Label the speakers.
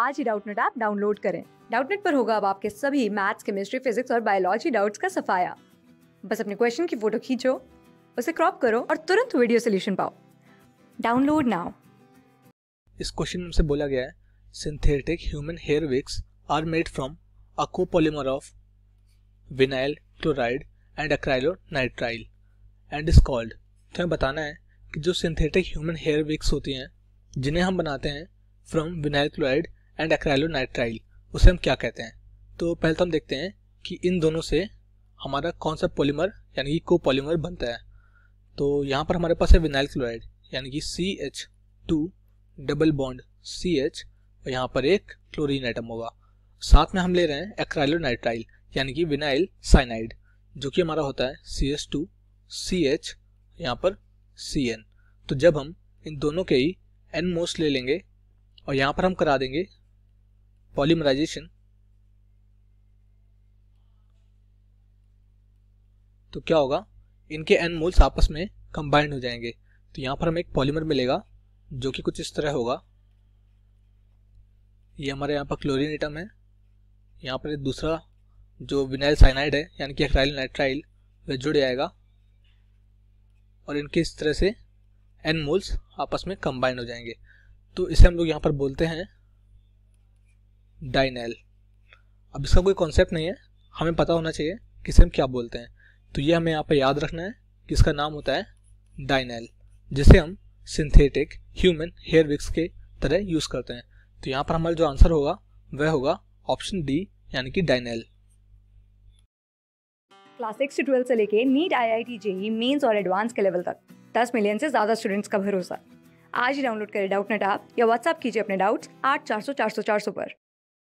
Speaker 1: आज ही Doubtnut app download करें डाउटनेट पर होगा अब आपके सभी मैथ्स केमिस्ट्री फिजिक्स और बायोलॉजी डाउट्स का सफाया बस अपने क्वेश्चन की फोटो खींचो उसे क्रॉप करो और तुरंत वीडियो सोल्यूशन पाओ डाउनलोड नाउ
Speaker 2: इस क्वेश्चन में से बोला गया है synthetic human hair wigs are made from a copolymer of vinyl chloride and acrylonitrile and is called तो हमें बताना है कि जो सिंथेटिक ह्यूमन हेयर विक्स होती हैं जिन्हें हम बनाते हैं from vinyl chloride and acrylonitrile उसे हम क्या कहते हैं तो पहले तो हम देखते हैं कि इन दोनों से हमारा कौन सा पॉलीमर यानी कि को पॉलीमर बनता है तो यहाँ पर हमारे पास है विनाइल क्लोराइड यानी कि C H two double bond C H और यहाँ पर एक क्लोरीन आइटम होगा साथ में हम ले रहे हैं एक्राइलोनाइट्राइल यानी कि विनाइल साइनाइड जो कि हमारा होता है C H two C H यहाँ पर सी एन तो जब हम इन दोनों के ही एन मोस्ट ले लेंगे और यहाँ पर हम करा देंगे पॉलीमराइजेशन तो क्या होगा इनके एन मोल्स आपस में कंबाइंड हो जाएंगे तो यहाँ पर हमें एक पॉलीमर मिलेगा जो कि कुछ इस तरह होगा ये हमारे यहाँ पर क्लोरीन आइटम है यहाँ पर दूसरा जो विनाइल साइनाइड है यानी कि एक्राइल नाइट्राइल वह जुड़ जाएगा और इनके इस तरह से एन मोल्स आपस में कंबाइन हो जाएंगे तो इसे हम लोग यहाँ पर बोलते हैं डाइनैल अब इसका कोई कॉन्सेप्ट नहीं है हमें पता होना चाहिए कि इसे हम क्या बोलते हैं तो ये हमें यहाँ पर याद रखना है कि इसका नाम होता है डाइनैल जिसे हम सिंथेटिक ह्यूमन हेयर विक्स के तरह यूज़ करते हैं तो यहाँ पर हमारा जो आंसर होगा वह होगा ऑप्शन डी यानी कि डाइनैल
Speaker 1: क्लास सिक्स से ट्वेल्व से लेके NEET I I T JEE mains और एडवांस के लेवल तक दस मिलियन से ज़्यादा स्टूडेंट्स का भरोसा आज ही डाउनलोड करें डाउट नेट ऐप या व्हाट्सअप कीजिए अपने डाउट्स आठ चार सौ चार सौ चार सौ पर